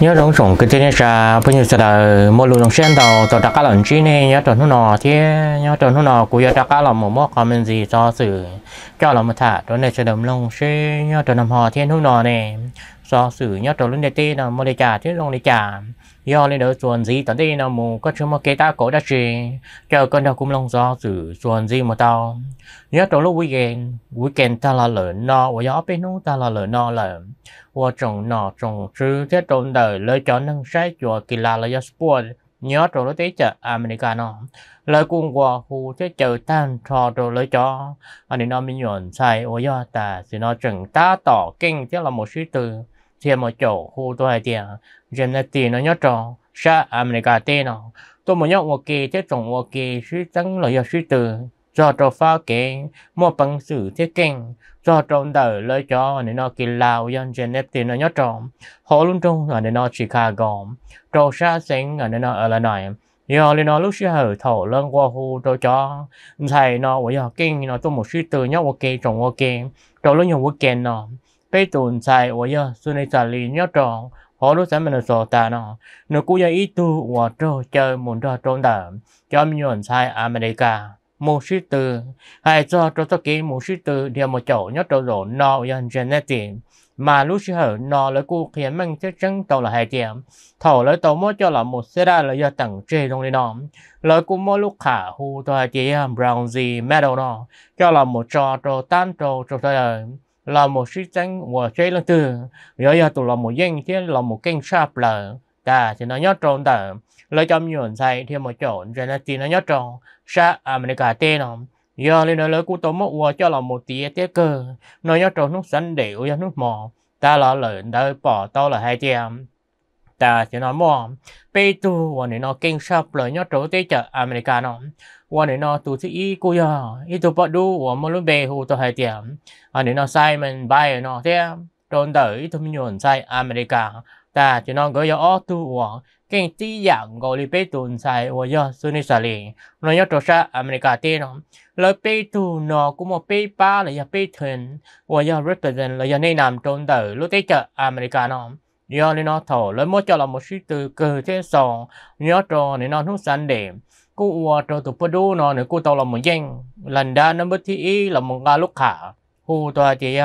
nhớ rong sủng kinh tế là bây giờ sẽ là mua lúa đồng sen đầu tàu đặc cá lợn chi này nhớ tròn nó nọ thế nhớ tròn nó nọ của nhớ đặc cá là một mốc comment gì cho sự cho là một thả tròn này sẽ đầm lông xe nhớ tròn nằm hò thế nó nọ này do sự nhớ tròn lên đây tê là mua để trả thế lông để trả do lên đỡ chuẩn gì tận đây nào mù có chưa mà kế ta cổ đã chỉ chờ con đâu cũng long gió sự chuẩn gì mà tao nhớ trong lúc weekend weekend ta là lợn no và gió bên nó ta là lợn no là và trồng nọ trồng chứ thế trong đời lời cho năng sai chùa kỳ là là do sport nhớ trong lúc tế chợ americano lời cuồng quả khu thế chợ tan trò rồi lời cho anh nó mình nhuận sai và do ta thì nó chừng ta tỏ kinh thế là một sư từ thì một chỗ hô tôi hay tiền dân là tiền nó nhớ tròn, sa America tên nó tôi muốn nhớ một cái thế trọng một cái suy tăng là do suy từ do trò phá kế mua bằng sự thiết kinh do trong đời lời cho nên nó kỳ lao dân dân nếp tiền nó nhớ tròn họ luôn trong là nên nó Chicago trò xa sinh là nên nó ở là này do nên nó lúc xưa hở thổ lên qua hồ trâu cho thầy nó với học kinh nó tôi một suy từ nhớ một kỳ trồng một kỳ trâu lúc nhiều một kỳ nó cái tồn tại của giờ xưa này xả lý nhớ tròn họ lúc sáng mình là sổ ta nó nó cũng giờ ít tu và trâu chơi muốn cho trốn đỡ cho mình nhuận sai America một sư tử hay cho cho tất cả một sư tử đều một chỗ nhớ trâu rồi nó dân genetic mà lúc sư hở nó lấy cô khiến mình sẽ chân tàu là hai tiệm thầu lấy tàu mới cho là một xe ra là do tặng chê trong đi nó lấy cô mua lúc khả hù tòa tiệm brown gì medal nó cho là một trò trò tan trò trò thời là một sĩ tăng của chơi lần từ giờ giờ tụi là một danh chứ là một kênh sharp là ta thì nó nhớ tròn ta lấy trong nhiều thầy thêm một chỗ cho nên thì nó nhớ tròn sa à tên không giờ lên lời của tôi tôm qua cho là một tí tế cơ nó nhớ tròn nó xanh đều cho nước mò ta là lời đời bỏ to là hai tiền ta thì nó mò bây tu và nó kênh sharp là nhớ tròn tế chợ America không từ cho lấy 我哋呢都是一个呀，一度不如我们的背后都系点，啊你呢西门拜呢点，當地都用在 America，但係呢個有奧杜王，經啲人個裏邊斷晒，我有蘇尼薩利，我有多少 America 啲呢？裏邊斷呢，咁我邊巴嚟入邊斷，我有 represent 嚟有呢南當地，攞啲就 America 呢。有你呢頭，你冇就係冇輸對佢啲喪，有咗你呢通神靈。cô ở trong tụ đô nó nữa cô tàu là một danh lần đó nó bất là một gà lúc khả hồ tòa thì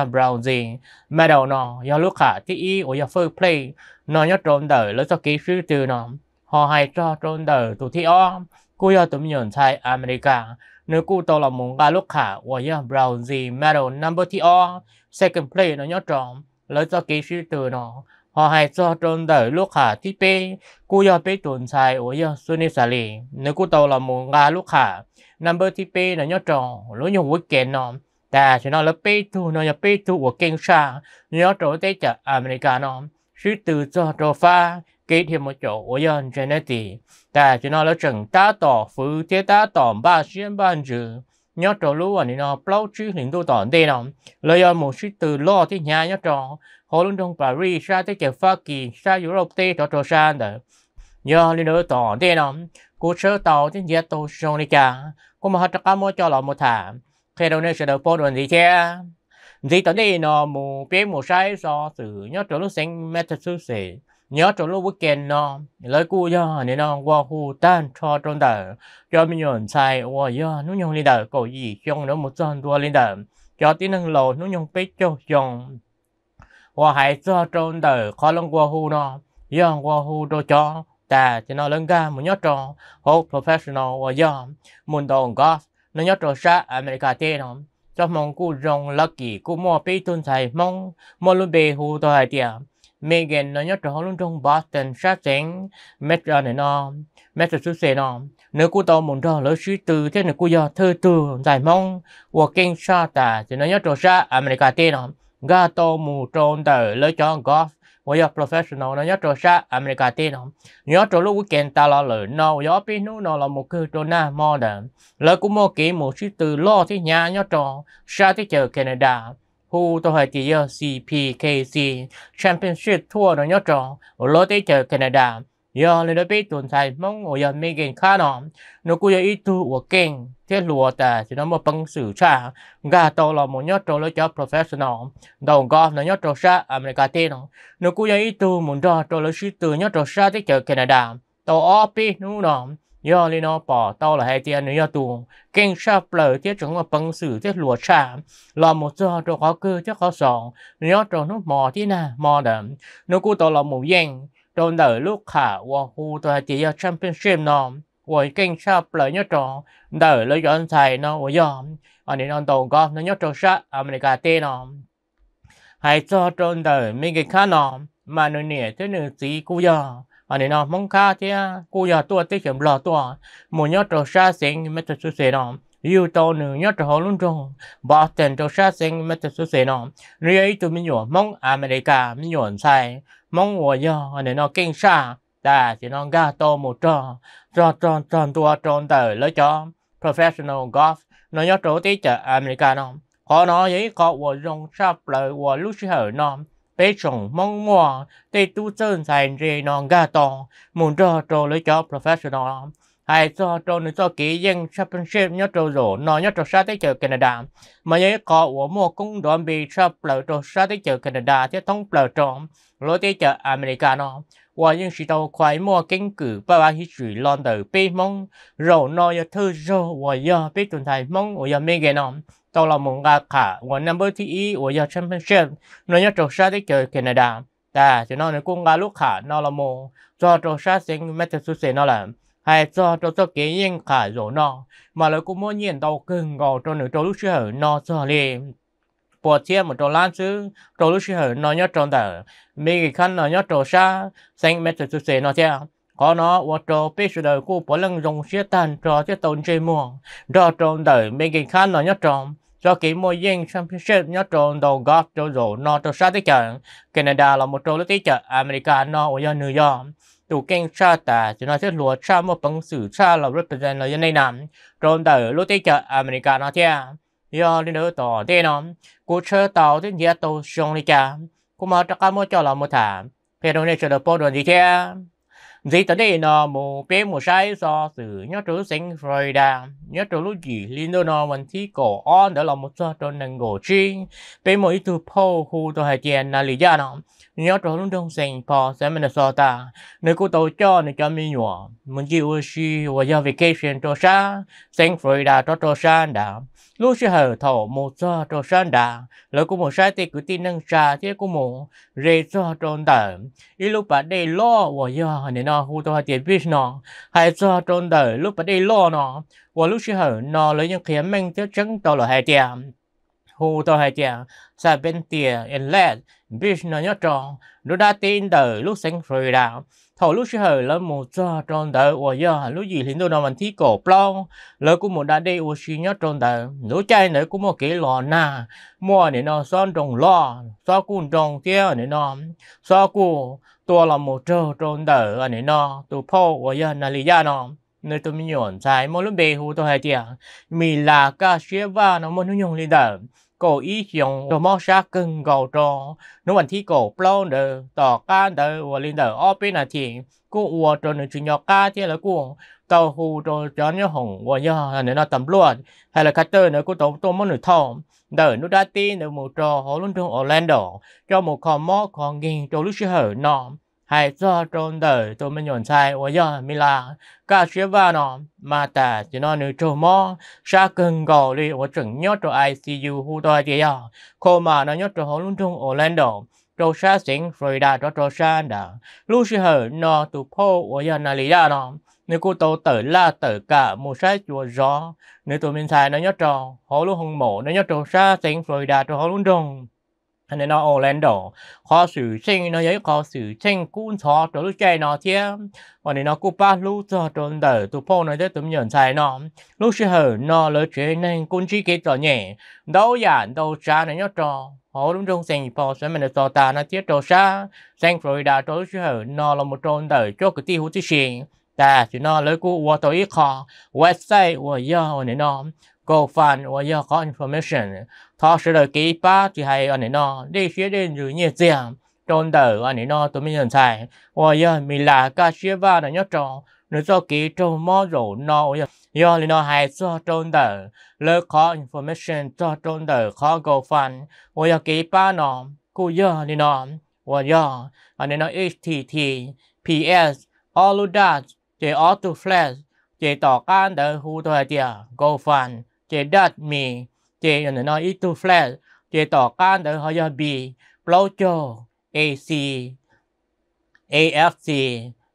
nó do lúc khả thì ý ở first play nó nhớ trốn đời lấy cho kỹ sư từ nó họ hay cho trốn đời tụ thi o cô do tụi nhận sai America nếu cô tàu là một gà lúc khả ở do brown number thi o second play nó nhớ trốn lấy cho kỹ sư từ nó họ hay cho trôn đời lúc hạ thiết bị cú yo bị tồn tại ở yo suni xả lì nếu cú tàu là một ngà lúc hạ number thiết bị là nhớ tròn lối nhung quyết kiện nó ta chỉ nói là bị thu nó là bị thu của kinh xa nhớ tròn tới chợ America nó sư từ cho trò pha kế thêm một chỗ ở yo trên này thì ta chỉ nói là chẳng ta tỏ phứ thế ta tỏ ba xuyên ban chữ nhớ trò lúa anh nó bao chữ hiện đồ tòn đây nó lời một chút từ lo thì nhà nhớ trò họ luôn trong Paris ra tới chợ Pháp kỳ ra Europe tây trò trò sang đó nhớ lên đồ tòn đây nó cố sơ tàu trên giá tàu sông này cả cô mà hất cá mua cho lọ một thả khi đầu này sẽ được bao đoàn gì thế gì tận đây nó mù bé mù sai so từ nhớ trò lúc sáng Massachusetts nhớ trong lúc weekend nó lời cú do nên nó qua khu tan cho trong đời cho mình nhận sai qua do nó nhung lên đời cổ gì trong đó một chân đua lên đời cho tí năng lộ nó nhung bế cho chồng, qua hai cho trong đời khó lắm qua khu nó do qua khu đồ cho ta chỉ nó lớn ga một nhớ trong hô professional và do muốn đồng có nó nhớ trong sa America tê nó cho mong cú rong lucky cú mua bê tuần thầy mong mong luôn bê hồ tôi hai tiệm. Megan nó nhớ trở luôn trong Boston sát sáng metro này nó metro số xe nó nếu cô tàu muốn trở lỡ suy tư thế này cô giờ thơ tư dài mong của kinh sa ta thì nó nhớ trở ra America tên nó ga tàu mù trôn tờ lỡ cho golf bây giờ professional nó nhớ trở ra America tên nó nhớ trở lúc weekend ta là lỡ nó gió pin nó là một cơ trôn na modern lỡ cũng mua kỹ một suy tư lo thế nhà nhớ trở xa thế chờ Canada hu to hai chỉ CPKC Championship Tour nó nhớ tròn ở tới chờ Canada giờ lên đó biết tuần sai mong ở giờ mấy gen khá nó nó cũng giờ ít tu ở kênh thế lùa ta thì nó một bằng xử cha, gà to là một nhớ tròn lối cho professional đầu golf nó nhớ tròn sa America tên nó cũng giờ ít tu muốn đo tròn lối sư từ nhớ tròn xa tới chờ Canada tàu OP đúng không yo lên nó bỏ tao là hai tiền nữa yo tù kinh sa lờ tiết chúng mà bằng sử tiết lùa xa là một giờ cho khó cơ chứ khó sòng yo cho nó mò thế na mò đầm nó cú tao là một danh trong đời lúc khả và hù tao chỉ yo championship nó và kinh sa lờ nhớ tròn đời lấy dọn thầy nó và yo anh nên anh tồn có nó nhớ tròn sát America tê nó hãy cho trong đời mấy cái khá nó mà nó nè thế nữa gì cú yo anh à, nó mong khá thì à, cô giờ tôi tiết kiệm lo tôi một nhớ trò xa xịn mấy trò xứ xịn nó yêu tao nữa nhớ trò hồ luôn trong bỏ tiền trò xa xịn mấy trò xứ xịn nó rồi ấy tụi mình nhổ mong America mình nhổ sai mong ngồi giờ anh à, nó kinh xa ta chỉ nó ga to một trò tròn tròn tròn tua tròn tờ lấy cho professional golf nó nhớ trò tí chợ America nó họ nói vậy họ vừa dùng sắp lời vừa lúc hở nó bé chồng mong mò tê tu chân sai rì non ga tòng muốn cho trò lấy cho professional hay cho trò nữa cho kỹ dân championship nhớ trò rổ nó nhớ trò sát tới chờ Canada mà nhớ có của mua cũng đoàn bị cho plờ trò sát tới chờ Canada chứ thông plờ trò lối tới chờ Americano và những sự đầu khoái mua kinh cử và ba hi sử lon từ bê mong nhớ thư nhớ bê tuần thầy mong và nhớ mê ghê nòng tôi là một Nga cả của number thứ ý của giờ championship nó nhất trò sát đấy chơi Canada ta dạ, thì nó nói cũng Nga lúc cả nó là một do trò sát sinh Massachusetts nó là hay do trò sát kế nhân cả rồi nó mà lại cũng muốn nhìn đầu cưng gò cho nữ trò lúc xưa nó cho liền bỏ chia một trò lan chứ trò lúc xưa nó nhất trò đời, mấy cái khăn nó nhất trò sát sinh Massachusetts nó chưa có nó và trò biết sự đời của bỏ lưng dùng xe tàn trò cho tồn chơi mua trò trộn đời mấy cái khăn nó nhất trộn do kỷ mô dân championship nhớ trộn đầu góp cho rổ nó trâu sát tích trận Canada là một trâu lý tích trận America nó ở New York tù kênh cha tà chỉ nói thiết lúa cha một bằng sử cha là represent là dân đây nằm trộn đầu lúc tích trận America nó thia do nên đỡ tỏ thế nó cú chơi tàu thiết nhé tàu sông lý cha cũng mà trắc cả mua cho là một thảm phía đông này chờ đợi bộ đoàn gì thế dĩ tới đây nó mù bé mù sai so sự nhớ trú sinh rồi đà nhớ trú lúc gì liên đôi nó vẫn thi cổ on đó là một số trôn nâng gỗ chi bé mù ít tu po khu tôi hay tiền là lý do nó nhớ trò lúc đông sành phò sẽ mình là sò ta nếu cô tàu cho nên cho mình nhỏ mình chỉ ưu si và giờ vacation cho xa, sa phơi đã cho cho xa đã lúc sẽ hở thổ một giờ cho xa đã lỡ cô một sai thì cứ tin năng xa, thế cô một rê cho cho tờ ít lúc bà đây lo và giờ nên nó cô tàu tiền biết nó hay cho cho tờ lúc bà đây lo nó và lúc sẽ hở nó lấy những khiến mình chắc chắn tàu là hai tiền hù tôi hay chàng sa bên tìa in led biết nó nhớ tròn lúc đã tin đời lúc sinh rồi đạo thổ lúc chơi là một cho tròn đời và giờ lúc gì thì tôi nói mình thi cổ plong lỡ cũng một đã đi u xí nhớ tròn đời lúc chơi nữa cũng một cái lò na mua để nó son tròn lò so cũng tròn kia để nó so cũng tôi là một trâu tròn đời anh để nó tôi phô và giờ là lý do nó nơi tôi mình nhổn trái mỗi lúc bề hồ tôi hay chàng mình là ca sĩ và nó muốn nhung lên đời cổ ý dùng đồ mò xa cưng gầu trò nếu anh thi cổ plon đờ tỏ can đờ và lên đờ ở bên là thiện cô ua trò nữ chuyện nhỏ ca thế là cô tàu hù trò cho nhớ hồng và nhớ là nó tầm luôn hay là cutter nữa cô tổng tôm món nữ thòng đờ nó đã tin được một trò họ luôn trong Orlando cho một con mò con nghiêng trò lúc sẽ hở nọ hãy cho trốn đời tôi mới nhận sai ôi giờ mi là cả chế va nó mà ta chỉ nói nữ trâu mò sa cần gò đi ôi chừng nhớ cho ICU hú to chị giờ cô mà nó nhớ cho hồ lung trung Orlando trâu sa sinh Florida cho trâu sa đã lúc xưa hở nó tụ phô ôi giờ này lý ra nó nếu cô tôi tử là tử cả một sai chùa gió nếu tôi mình sai nó nhớ trò hồ lung hùng mộ nó nhớ trâu sa sinh Florida cho hồ lung trung nên nó Orlando khó xử sinh nó giấy khó xử sinh cũng khó cho lúc chơi nó chứ còn thì nó cũng ba lúc cho trốn đời tụ phong nó tới tụm nhận sai nó lúc xưa hở nó lỡ chuyện nên cũng chỉ cái cho nhẹ đâu giản đâu xa này nhớ trò họ đúng trong sen po sẽ mình cho ta nó tiếp trò xa sen Florida trò lúc sẽ hở nó là một trốn đời cho cái tiêu hữu tí xin ta chỉ nó lỡ cũng qua tới khó website qua giờ này nó go fan và giờ có information thọ sẽ là kỹ ba thì hay anh ấy nó đi phía đến dưới nhiệt giảm trong đời anh ấy nó tôi mình nhận sai và giờ mình là ca sĩ và là nhớ tròn nếu cho kỹ trong mơ rủ nó giờ anh thì nó hay cho trong đời lỡ có information cho trong đời khó go fan và giờ kỹ ba nó cô giờ thì nó và giờ anh ấy nó https all of that they auto flash 这大干的糊涂的高翻。J. me J. อย่างน้อย E. ูแฟล a เจต่อก้านแอฮอยาจะ B. b l o j อซี A. F. C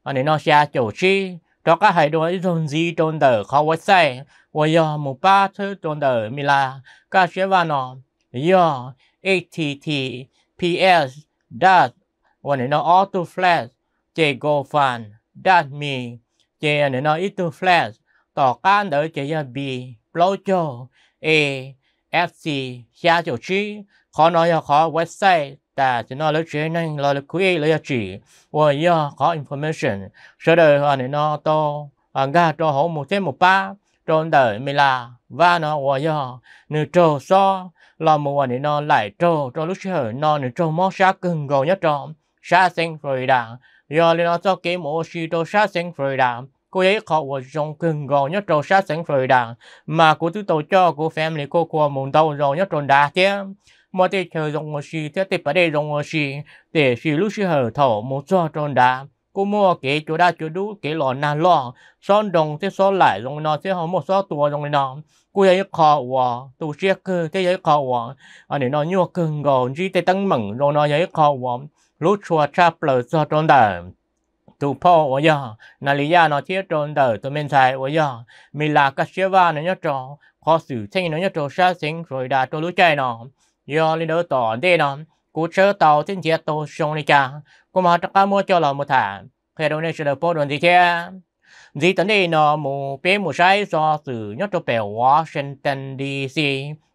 อันนี้นอกชาโจชีเราก็ให้ดูอีตูซีตรนเดอร์เขาไว้ใส่วายอมูป้าเธอตรนเดอร์มิลาก็เชื่อว่านอนย่อ h T. T. P. S. dot วันนี้นอ all to f l a เจ go fun dot me จอันนี้นอ it to flat ต่อการเดอร์บี lâu cho e c xa chỗ chi khó nói khó website ta chỉ nói lấy chuyện nên lo lấy quý lấy chỉ và do khó information sau đây họ nên nó to ga cho họ một thêm một ba trong đời mình là và nó và do nửa trâu so là một và nên nó lại cho cho lúc chờ nó nửa trâu mất sát cứng gò nhất trong sát sinh rồi đã do nên nó cho cái một chi cho sát sinh rồi đã cô ấy khó của dòng cưng gò nhất trâu sát sánh phơi đảng mà cô tư tổ cho cô family cô qua mùng tàu rồi nhất tròn đá thế mà thì chờ dòng ngô xì thế thì phải đây dòng ngô xì để xì lúc xì hở thổ một cho tròn đá cô mua cái chỗ đá chỗ đu cái lò nà lò son đồng thế son lại dòng nó thế không một số tua dòng nó cô ấy khó của tụ xe cơ thế ấy khó của anh ấy nó nhua cưng gò chỉ thế tăng mừng rồi nó ấy khó của lúc chùa cha bờ cho tròn đảng tu po wo yo na li ya no chia tron tờ tu men sai wo yo mi la ka chia va no nhất tro khó xử thanh nó nhất tro sa sinh rồi đã tro lu chạy nó yo li đỡ tỏ đê nó cú chớ tàu tin chia tô sông ni cha cô mà tất cả mua cho là một thả khi đâu nên sẽ được po đồn gì kia gì tấn đây nó mù bé mù sai so xử nhất tro bèo Washington DC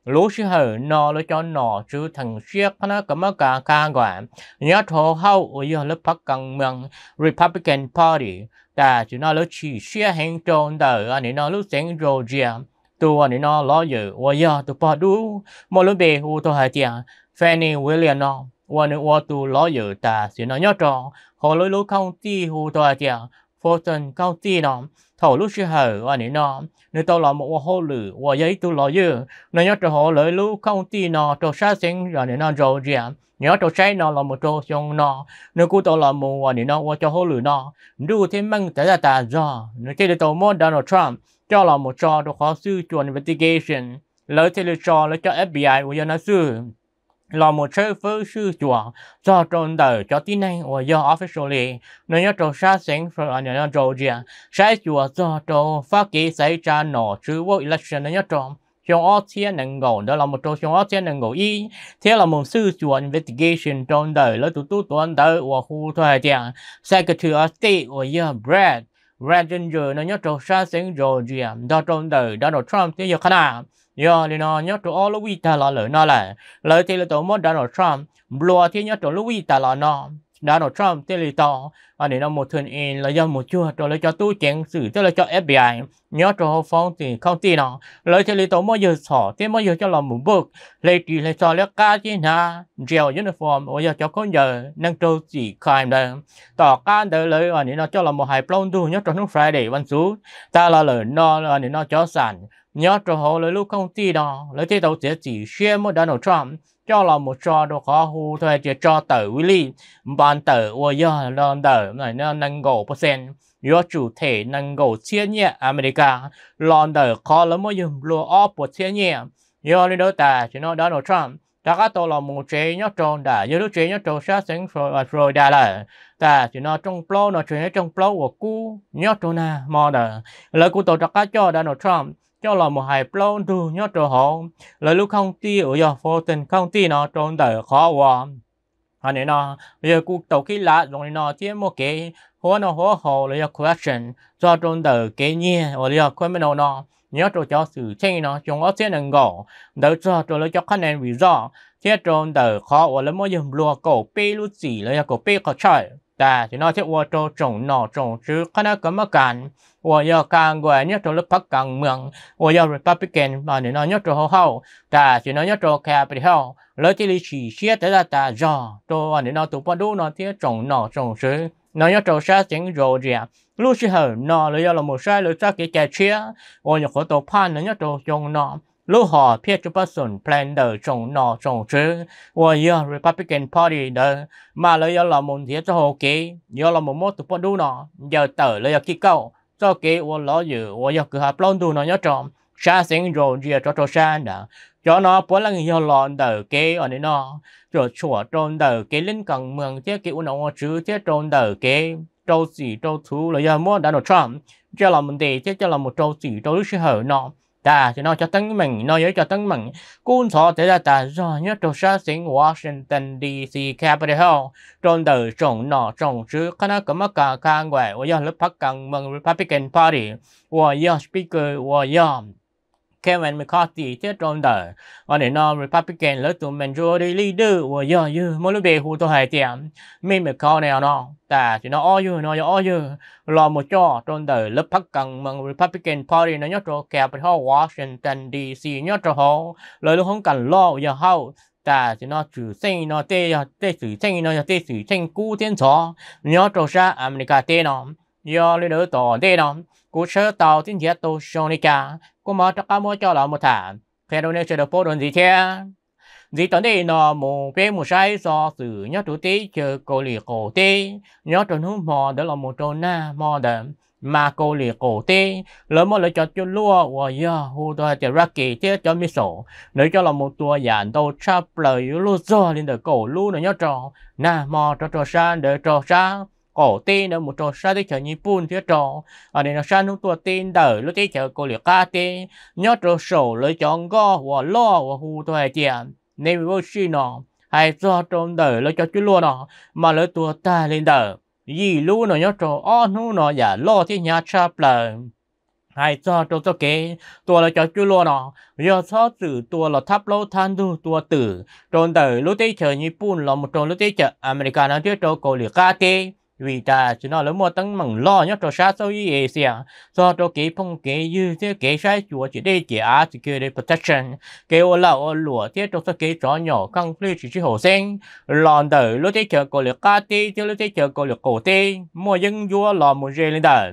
Lúc sư hở nó lũ cho nó chứ thằng siết nó có mà cả cả quả nhớ thổ hậu ở giờ lớp phát cần mừng Republican Party ta chỉ nó lũ chỉ siết hàng tròn đời anh ấy nó lũ sáng rồi giờ tôi anh ấy nó lo giờ ở giờ tôi bỏ đủ mà lũ bề u tôi hai tiền Fanny William nó วันนี้ว่าตัวล้ออยู่แต่สินอยจองหัวลุลุเข้าที่หูตัวเดียวโฟตันเข้าที่น้อง thổ lúc chưa hở và nỉ nọ nếu tao là một hồ lử và giấy tu lo dư nên nhớ cho họ lời lũ không ti nọ cho sát sinh rồi nỉ nọ rồi gì nhớ cho sai nọ là một trò xong nọ nếu cô tao là một và nỉ nọ và cho hồ lử nọ đủ thêm măng tới ra tà do nếu chơi được tao muốn Donald Trump cho là một trò đồ khó sư chuẩn investigation lấy thế lực trò lấy cho FBI và dân sư là một sư phụ sư chùa cho trôn tờ cho tin này và do officially nó nhớ trong sa sinh rồi anh nhớ trâu gì sai chùa cho trâu phát kỳ sai cha nọ sư vô election nó nhớ trong trong ở thiên năng ngộ đó là một trong trong ở thiên năng ngộ y thế là một sư chùa investigation trôn tờ là tụ tụ tuần tờ và khu thuê tiền secretary of state và do bread Red Ranger nó nhớ trong sa sinh rồi gì đó trôn tờ đó là Trump thế giờ khả năng yo li nó nhớ chỗ lúc ta là lời nó là lỡ thì là tổ mốt Donald Trump lùa thì nhớ chỗ Louis ta là nó Donald Trump thì là tổ anh này nó một thuyền in là do một chua cho là cho tu chén sự cho là cho FBI nhớ cho phong thì không tin nó lời thì là tổ mốt giờ sỏ thì mới giờ cho là một bước lấy chỉ lấy cho lấy cá chứ na gel uniform bây giờ cho con giờ năng trâu chỉ crime đây tỏ can đời lời anh này nó cho là một hai plon tu nhớ cho nó Friday văn xuống ta là lời nó anh này nó cho sản nhớ cho họ lấy lúc công ty đó lấy thế đầu sẽ chỉ xe một Donald Trump cho là một trò đồ khó hù thuê chỉ cho tờ Willy bàn tờ ô giờ lần tờ này nó nâng gỗ percent do chủ thể nâng gỗ chiến nhẹ America lần tờ khó lắm mới dùng lúa óp của chiến nhẹ do lý đối tài chỉ nó Donald Trump đã có tôi là một chế nhớ tròn đã như lúc chế nhớ tròn sát sinh rồi rồi đã là ta chỉ nó trong plo nó chế trong plo của cu nhớ tròn à mò đờ lời của tôi đã có cho Donald Trump cho là một hài plon đủ nhớ trò họ là lúc không ti ở giờ vô tình không ti nó trốn đời khó quá anh ấy nó bây giờ cuộc tàu khí lạ rồi nó tiếp một cái hóa nó hóa hồ là question cho trốn đời cái nhia ở giờ quên mình nó nhớ trò cho sự tranh nó chúng nó sẽ nâng gõ đỡ cho trò lấy cho khách nên vì do thế trốn đời khó ở lấy mỗi dùng lùa cổ bê lúc gì lấy cổ bê khó chơi ta chỉ nói thế ô tô trồng nọ trồng chứ khả năng có mà cản ô giờ càng gọi nhất trong lớp bắc càng mường ô giờ republican mà nếu nói nhất trong hậu hậu ta chỉ nói nhất trong kẹp thì hậu lỡ chỉ lý chỉ xét tới là ta rõ cho nếu nói tụ bắt đu nói thế trồng nọ trồng chứ nó nhất trong sát chính rồi gì lúc xưa nọ lấy giờ là một sai lỡ sát cái kẹt chia ô giờ có tổ pan nói nhất trong trồng nọ lúc họ 如何撇除不顺 plan giờ Republican Party mà lấy lấy là là là một một cho cho kí, kí kí giờ giờ giờ câu lo cứ nhớ trong, rồi 的，嘛了有了问题之后给，有了某某突破度呢，有得了有机构，这给我老有我要给他 plan cho nó bố lăng yêu lo đờ kí ở đây nó rồi chùa trôn đờ kí lên cần mường chế kí uống nó chứ chế trôn đờ kế trâu gì trâu thú là do mua đã nó trump cho là mình để chế cho là một trâu gì trâu lúc hở nó ta sẽ nói cho tấn mình nói với cho tấn mình cuốn sổ thế là ta do nhất trong sát sinh Washington DC Capitol trong đời trong nọ trong chứ khả năng có mắc cả khang ngoài và do lớp phát cần mừng Republican Party và do speaker và do Kevin McCarthy chết trong đời và để nó ờ, Republican lớn tụ majority leader và giờ như mỗi lúc về hồ tôi hay tiệm mình McCarthy nào nó ta chỉ nó o như nó o như lo một chỗ trong đời lớp phát cần mừng Republican Party nó nhớ cho Capitol Washington DC nhớ cho họ lời lúc không cần lo giờ hậu ta thì nó chủ sinh nó tê tê chủ sinh nó tê chủ sinh cũ thiên chó nhớ cho ra America tê nó do lý nữ tổ đi nóng cú sơ tàu tin thiết tổ sonica cú mở cho cá mua cho lão một thả khi đâu nên sẽ được phố đồn gì thế gì tấn đi nó mù bê mù sai do sự nhớ chủ tí chờ cô lì cổ tí nhớ trần hút mò đó là một trồn na mò đầm mà cô lì cổ tí lớn mò lấy cho chú lúa và giờ hù tôi thì ra kỳ thế cho mi sổ nếu cho là một tua giản đâu chắp lời lúa do lên được cổ lúa nữa nhớ trò na mò cho trò sang để trò sang cổ tên là một trò sa đi chở nhị bùn phía trò ở đây nó sa nung tua tên đời lúc tí chở cô lửa ca tê nhớ trò sổ lấy chọn go và lo và hù tôi chè nên vô suy nó hay do trộm đời lấy cho chú lúa nó mà lấy tua ta lên đời gì lũ nó nhớ trò o nu nó giả lo thì nhà cha lời hay do trâu cho kế tua là cho chú lúa nó do cho tử tua là tháp lâu than du tua tử trộn đời lúc tí chở nhị bùn là một trộn lúc tí chở America nó tiếp trâu cô liệt ca tê vì ta chỉ nói lớn mua tăng mừng lo nhớ cho sát sau y ấy xia do cho cái phong cái như thế cái sai chùa chỉ để chỉ á chỉ kêu để protection cái ô lão ô lụa thế cho cái cái chó nhỏ không phi chỉ chỉ hồ sen lòn đời lúc thế chờ có lực cá tê chứ lúc thế chờ có lực cổ tê mua dân vua lò một dây lên đời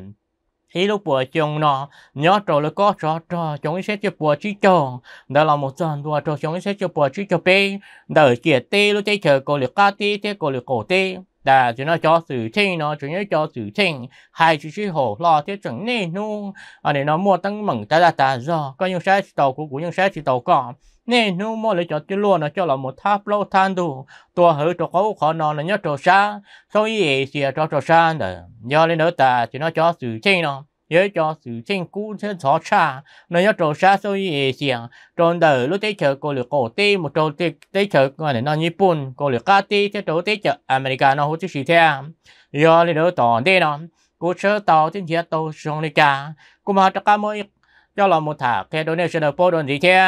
ý lúc bữa chồng nó nhớ cho là có trò cho chúng sẽ cho bữa chỉ chồng đó là một dân đua cho chúng sẽ cho bữa chỉ cho bê đời chia tê lúc thế chờ có lực cá tê thế có lực cổ tê là chúng nó cho sự chinh nó chúng nó cho sự chinh hai chữ chữ hồ lo thế chuẩn nên nung ở đây nó mua tăng mừng ta ta ta do có những sai tàu của của những sai chỉ tàu có nên nung mua lấy cho chữ luôn nó cho là một tháp lâu than đủ tua hử tua cố khó nó là nhớ trò xa sau gì xìa cho trò xa nữa do lên nữa ta chúng nó cho sự chinh nó nhớ cho sự sinh cũ sẽ xóa xa nó nhớ trò xa xôi ế xiang tròn đời lúc tới chợ cô lược cổ tê một trò tới chợ gọi là nó nhật bản cô lược cá tê sẽ trò tới chợ america nó hỗ trợ gì thế do lấy đỡ tỏ đê nó cô sơ tàu trên chiếc tàu sông lê cả cô mà cho cá mỗi cho là một thả khe đôi này sẽ được bố gì thế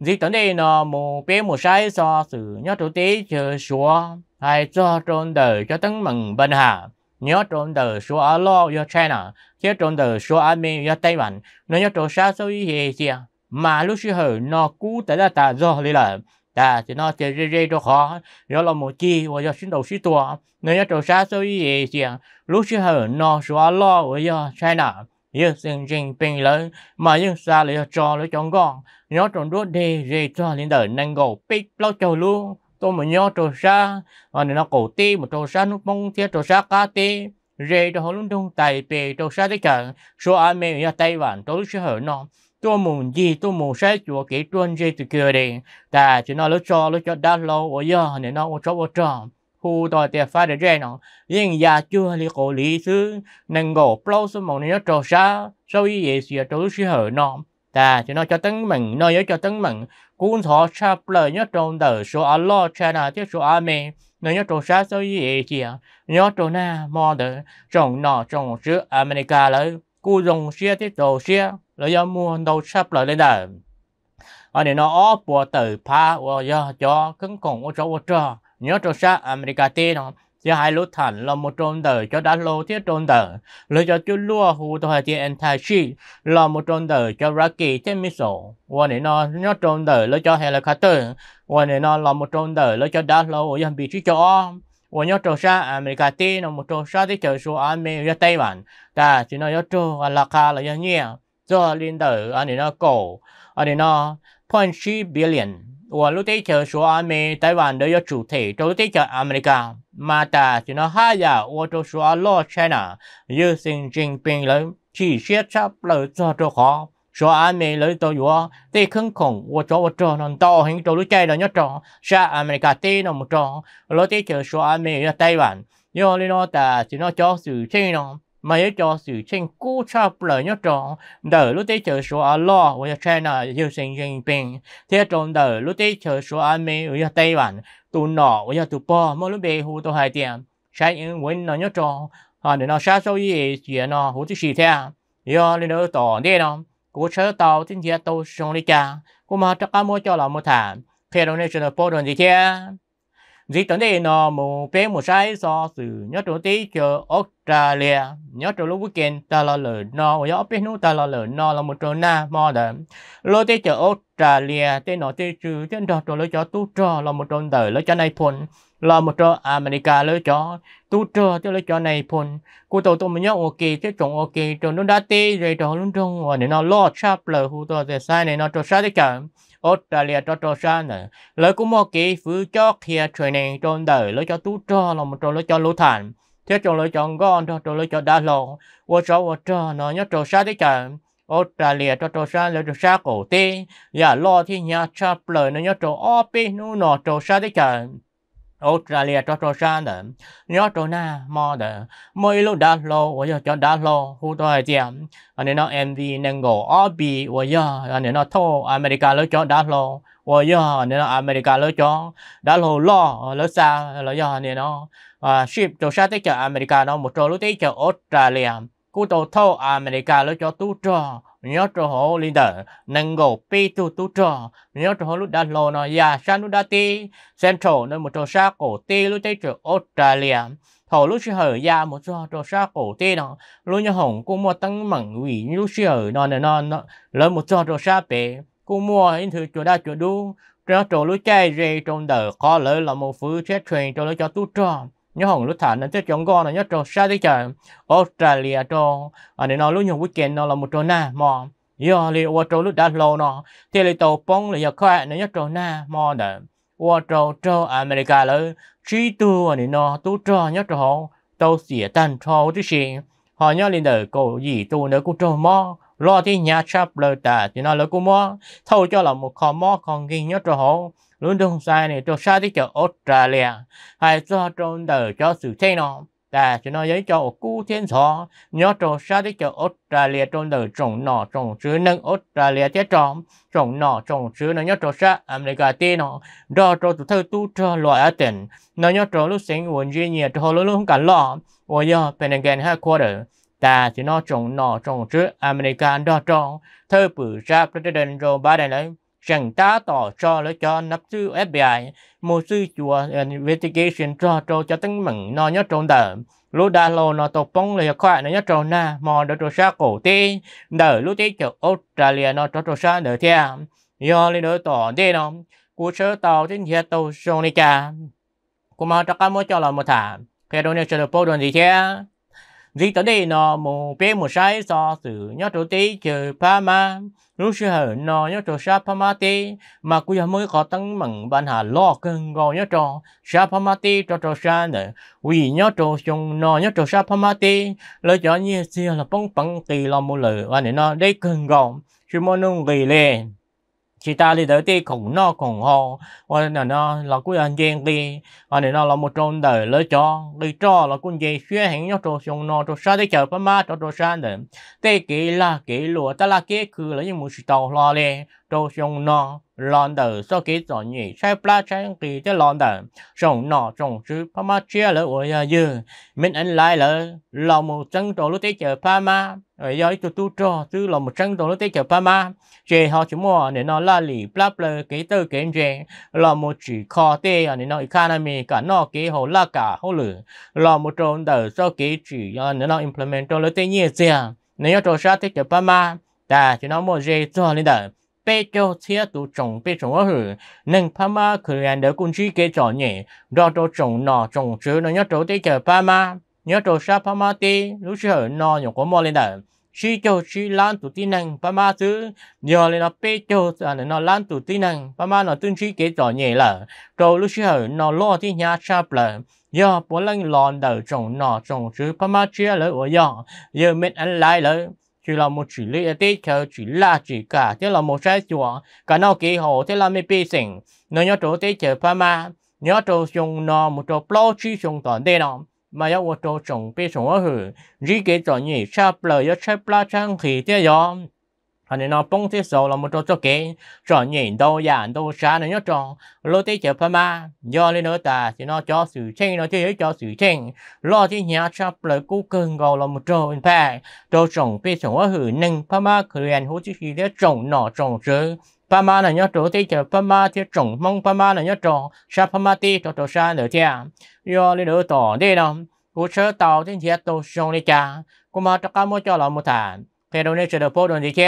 dĩ tấn đây nó một bé một sai so sự nhớ trò tế chờ xóa hay cho tròn đời cho tấn mừng bên hạ nhớ trong từ số ở lo yo China nhớ trong từ số ở mi yo Tây Bản nó nhớ trong sao số gì gì mà lúc xưa hồi nó cú tới là ta do lý là ta thì nó chơi chơi rê cho khó rồi là một chi và do xin đầu xin tua nó nhớ trong sao số gì gì lúc xưa hồi nó số ở lo yo China yêu sinh trình bình lớn mà yêu xa lấy cho lấy chồng con nhớ trong đốt đi rê cho lên đời năng gầu pick lâu châu luôn tôi mà nhớ trò xa và nó cổ ti một trò xa nút mong thiết trò xa cá ti rê đó luôn đông tài bề trò xa tất cả số ai mê nhà tay vạn tôi sẽ hở nó tôi muốn gì tôi muốn sai chùa kỹ tuân gì từ kia đi ta chỉ nói lúc cho lúc cho đã lâu ở giờ nên nó ô chỗ ô trong khu tôi tiệt phá để rê nó nhưng già chưa lý cổ lý thứ nên gỗ plau số mong nó trò xa sau ý gì sẽ trò lúc sẽ hở nó ta cho nó cho tấn mừng nó nhớ cho tấn mừng cuốn thọ sắp lời nhớ trong đời số Allah cha na tiếp số ame nó nhớ trong sát số gì kìa nhớ trong na mò đỡ trong nọ trong xứ America lấy cú dùng xe tiếp đồ xe lấy do mua đầu sắp lời lên đời anh đây nó ó bùa từ pa và do cho cứng cổng ở chỗ ở trò nhớ trong sát America tiên nó giờ hai lô thẳng là một trôn đời cho đã lô thiết trôn đời lựa cho chú lúa hù tôi hay tiền anti shi là một trôn đời cho ra kỳ thêm mi sổ và nên nó nó trôn đời lựa cho helicopter và nên nó là một trôn đời lựa cho đã lô ở dân bị trí cho và nhớ trâu sa America tê nó một trâu sa thì chờ số America tây bản ta chỉ nói nhớ trâu à, là khá là dân nhẹ cho liên đời anh ấy nó cổ anh à, ấy nó point billion và lúc đấy chờ số America tây bản đó do chủ thể trâu lúc đấy chờ America mà ta chỉ nó hai giờ ô tô xóa lo China như xin trình bình lớn chỉ xét sắp lời cho cho khó số anh mình lấy tôi vừa thì không khủng ô tô ô tô nó to hình tôi lúc chạy là nhớ cho sa America thì nó một cho lúc thì chờ số anh mình ở Taiwan nhưng nó ta chỉ nó cho sự chi nó mà yêu cho sự tranh cố cha bờ nhớ tròn đời lúc tế chờ số à lo với cha China yêu sinh dân bình thế tròn đời lúc tế chờ số à mỹ với Tây Bản tu nọ với tụ bò mỗi lúc bề hồ tụ hai tiền sai những quên nó nhớ tròn à để nó xa sâu gì chuyện nó hồ tức gì thế do lên đó tỏ đi nó cố chớ tàu tin thiệt tàu sông đi cha cố mà chắc cả mua cho là một thảm khi đó nên cho ta bỏ đồn gì thế Dĩ tấn đề nó một bế một sai so sự nhớ chỗ tí chờ Australia nhớ chỗ lúc weekend ta là lỡ nó và nhớ bế nút ta là lỡ nó là một chỗ na mò đấy, lô tí chờ Australia tí nó tí chữ tí đó chỗ lỡ cho tu trò là một chỗ đời lỡ cho này phun là một chỗ America lỡ cho tu cho, tí lỡ cho này phun cô tôi tôi mới nhớ ok tí chồng ok chỗ lúc đã tí rồi chỗ lúc trong và nó lo chắp lỡ hú tổ sẽ sai này nó chỗ sai tí chờ Australia cho cho sa nè lời cũng một cái phứ cho kia chuyện này cho đời lời cho tú cho lòng, một trò lời cho lũ thản thế cho lời cho ngon cho trò lời cho đa lộ qua cho qua cho nó nhớ cho sa đấy cả Australia cho trò sa lời trò sa cổ tê và dạ lo thì nhà cha lời nó nhớ trò op nó nọ cho sa đấy cả Australia cho cho ra đỡ nhớ cho na mò đỡ mỗi lúc đã lô và cho đã lo, hú tôi chém anh nên nó MV nên ngủ ở bì và giờ anh nên nó thô America lỡ cho đã lô và giờ anh nên nó America lỡ cho đã lô lo lỡ sa lỡ giờ anh nên nó à, ship cho sa tới chợ America nó một chỗ lúc tới cho Australia cú tàu thô America lỡ cho tu trò nhớ cho họ leader nâng gò pi tu tu cho nhớ cho họ lúc đã lô nó ya san lúc đã ti central nơi một chỗ sa cổ ti lúc tới chỗ australia họ lúc chưa ở ya một chỗ chỗ sa cổ ti nó lúc như hồng cũng mua tăng mảng quỷ lúc chưa ở nó nè nó nó lấy một chỗ chỗ sa bể cũng mua những thứ chỗ đa chỗ đúng trò trò lúc chạy rì trong đời khó lỡ là một phứ chết truyền cho lỡ cho tu cho nhớ hồng lúc thản nó tiếp chống con là nhớ trò xa đi chờ Australia trò à nên nó lúc nhung weekend nó là một trò na mò giờ li qua trò lúc đã lâu nó thì lại tàu bóng là giờ khỏe nó nhớ trò na mò đỡ qua trò trò America là chi tu à nên nó tu trò nhớ trò tàu xỉa tan trò chứ gì họ nhớ lên đời cổ gì tu nữa cũng trò mò lo thì nhà chắp lời ta thì nó lỡ cũng mò thâu cho là một khó mò còn ghi nhớ trò hậu luôn trong sai này cho sai cho Australia hay cho trong đời cho sự thế nó ta cho nó giấy cho cú thiên thọ nhớ cho sai cho Australia trong đời trồng nọ trồng chữ nâng Australia thế trồng trồng nọ trồng chữ nó nhớ cho sai America thế nó do cho tụi thơ tu cho loại ở tỉnh nó nhớ cho lúc sinh nguồn duy nhiệt cho lúc lúc không cần lo ôi giờ Pentagon hai quarter ta chỉ nó trồng nọ trồng chữ America đó trồng thơ bự ra President Joe Biden đấy rằng ta tỏ cho là cho nắp sư FBI một sư chùa investigation cho cho cho tăng mừng nó nhớ trộn tờ lúc đã lô nó tổ bóng lời khoa nó nhớ trộn na mò đỡ trộn xa cổ tê đỡ lúc tê chợ Australia nó trộn trộn xa đỡ theo do lên đỡ tỏ đi nó của sơ tàu trên hiệp tàu sông này cha của mà cho cá mỗi cho là một thả cái đồ này sẽ được bao đoàn gì thế gì tới đi nó mù bé một sai so sự nhớ trộn tê chờ pa lúc xưa hở nó nhớ cho sapamati mà cũng giờ mới có tăng mừng ban hà lo cơn gò nhớ cho sapamati cho cho sa nè vì nhớ cho chúng nó nhớ cho sapamati lời cho như xưa là bông bông kỳ lo mua lời và nó đây cơn gò chúng muốn nung kỳ lên chỉ ta đi tới ti khủng nó khủng ho và nó nó là cuối anh gian đi và nên nó là một trong đời lỡ cho đi cho là cũng gì xuyên hình nhau cho xong nó cho sao để chờ ba má cho cho xa để tê kỹ là kỹ lụa ta là kỹ cứ là những một sự tàu lo lên 都上那浪头，手机作业拆不拉拆给的浪头，上那总是怕妈接了我呀哟，明恩来了，老母真多路得 chờ 怕妈，哎呀一 tu cho，tu 老母真多路得 chờ 怕妈，这好什么？你那拉里不拉不给都给这，老母只靠的啊，你那 economy cả nó 给好拉 cả 好了，老母中头手机只啊，你那 implement 多路得业这样，你要做啥得 chờ 怕妈，但就那么热做你的。Bây giờ chia tụ trồng bé trồng ở hử nên pa ma khởi hành để cũng chỉ kế cho nhỉ đó tổ trồng nọ trồng chứ nó nhớ chỗ tới chờ pa ma nhớ tổ sa pa ma tê lúc chưa nọ nhổ có mò lên đỡ chỉ cho chỉ lan tụ tin năng pa ma chứ giờ lên nó bé cho à nó lan tụ tin năng pa ma nó tương chỉ kế cho nhỉ là rồi lúc chưa nó lo thì nhà sa là giờ bốn lần lòn đời trồng nọ trồng chứ pa ma chia lỡ ở giờ giờ mình ăn lại lỡ chỉ là một chỉ lý tí chờ chỉ là chỉ cả thế là một sai chùa cả nó kỳ hồ thế là mấy bi sỉnh nó nhớ chỗ tí chờ pha ma nhớ chỗ dùng nó một chỗ plo chi dùng toàn đây nó mà một chỗ trồng bi sủng ở hử chỉ cái chỗ nhỉ sao lời yếu sao pla trang khí thế rồi anh nên nó bông thế sâu là một chỗ cho kế cho nhìn đâu dàn đâu xa này nhớ cho lô tế chở phá ma do lên nữa ta thì nó cho sự chen nó chơi cho sự chen lo thì nhà chắp lời cú cưng gò là một chỗ in phe đồ trồng phía sống ở hử nâng phá ma khuyên hú chứ khi để chồng nọ chồng chứ phá ma là nhớ chỗ tế chở phá ma thì chồng mong phá ma là nhớ chỗ sa phá ma tế cho chỗ xa nữa thia do lên nữa tỏ đi đâu cú sơ tạo thì thiệt đồ sông đi cha cú ma cho cá mua cho lòng một thản thế đâu nên chờ po đồn gì chứ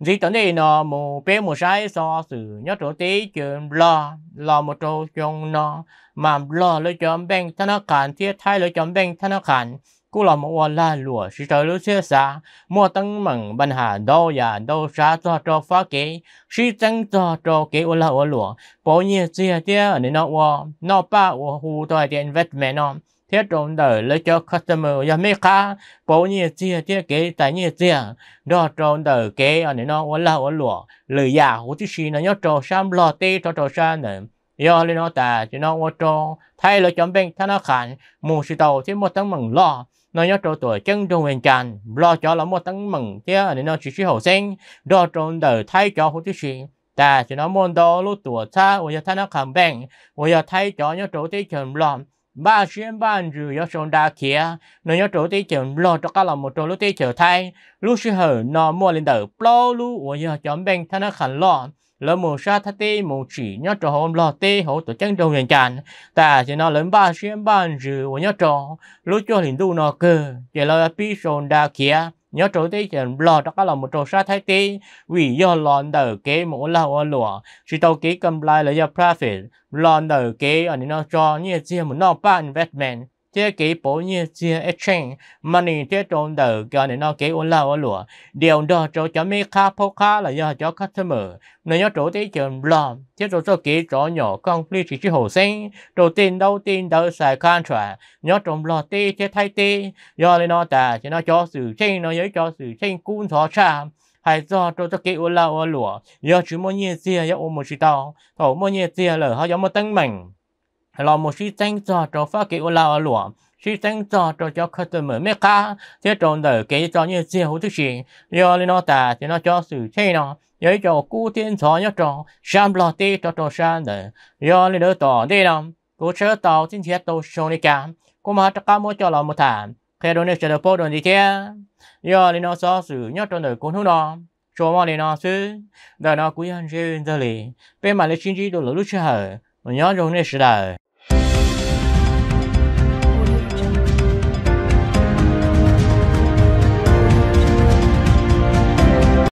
gì tận đây nó mù bé mù sai so sự nhớ chỗ tí chuyện lo lo một chỗ trong nó mà lo lấy chọn bèn thân nó cản thiết thay lấy chọn bèn thân nó cản cú là một la lụa sự trời lúa xe xa mua tăng mừng ban hà đô và đô xa cho cho phá kế sự tăng cho cho kế ô la ô lụa bao nhiêu chia chia nên nó ô nó ba ô hù tôi tiền vết mẹ nó thế trong đời lấy cho customer giờ mấy khá bố như chia thế kế tại như chia đó trong đời kế ở nơi nó ổn là ổn lụa lời giả Hồ Chí gì nó nhớ trộn sam lo tê cho trộn sam nữa giờ lên nó ta chỉ nó ổn trộn thay lời chọn bên thằng nó khản mua sự tàu thì một tấm mừng lo nó nhớ trộn tuổi chân trong huyền tràn lo cho là một tấm mừng thế ở nơi nó chỉ chỉ hậu sinh đó trong đời thay cho Hồ Chí gì ta chỉ nó muốn đó lúc tuổi xa ôi giờ thằng nó khẳng bên ôi giờ thay cho nhớ trộn tí chồng lòng ba chuyên ban rử yo trong đa kia nó yo chỗ tí chờ lo cho các là một chỗ lúc tí chờ thay lúc sư hở nó mua lên đỡ plo lu của yo chọn bên thân khẩn lo lỡ một sa thắt tê một chỉ nhớ trò hôm lo tê hổ tổ chân đầu hiện trạng ta chỉ nó lớn ba chuyên ban rử của nhớ trò lúc cho hình đu nó cơ chỉ là pi sồn đa kia nhớ trâu tí chân lo đó các là một trâu sát thái tí vì do lòn đờ kế mũ là ở lụa chỉ tàu kế cầm lại là do profit lòn đờ kế ở nó cho như riêng một nọ ba investment 这给保你这一千，嘛你这种的，叫你那给我老我罗，điều đó cho cho mấy khá phô khá là do cho customer, nó nhớ chỗ đấy chừng lo, thế rồi cho kỹ chỗ nhỏ con lý chỉ chỉ hồ sinh, đầu tiên đầu tiên đầu xài contract, nhớ trong lo tê thế thay tê, do nên nó ta, cho nó cho sự sinh, nó nhớ cho sự sinh cũng thọ cha, hay do cho cho kỹ là lụa, do chỉ muốn nhẹ xe, do muốn chỉ tao, thổ muốn nhẹ xe là họ giống một tấn mình là một sĩ sinh cho cho phát kiểu là lụa sĩ sinh cho cho cho customer mấy cá thế trong đời cái cho như siêu thứ gì do nên nó ta thì nó cho sự thế nó với cho cú tiên cho nhớ cho sam lo tê cho cho sáng đời do nên đỡ tỏ đi nó cố sơ tàu chính thiết tàu sông đi cả cũng mà tất cả mỗi cho là một thảm khi đó nên sẽ được bố đơn gì thế do nên nó cho sự nhớ trong đời cuốn không đó cho mà nên nó sự đời nó cũng như thế rồi bên mà lấy chính trị đồ lũ lũ chưa hở nhớ trong nên sự đời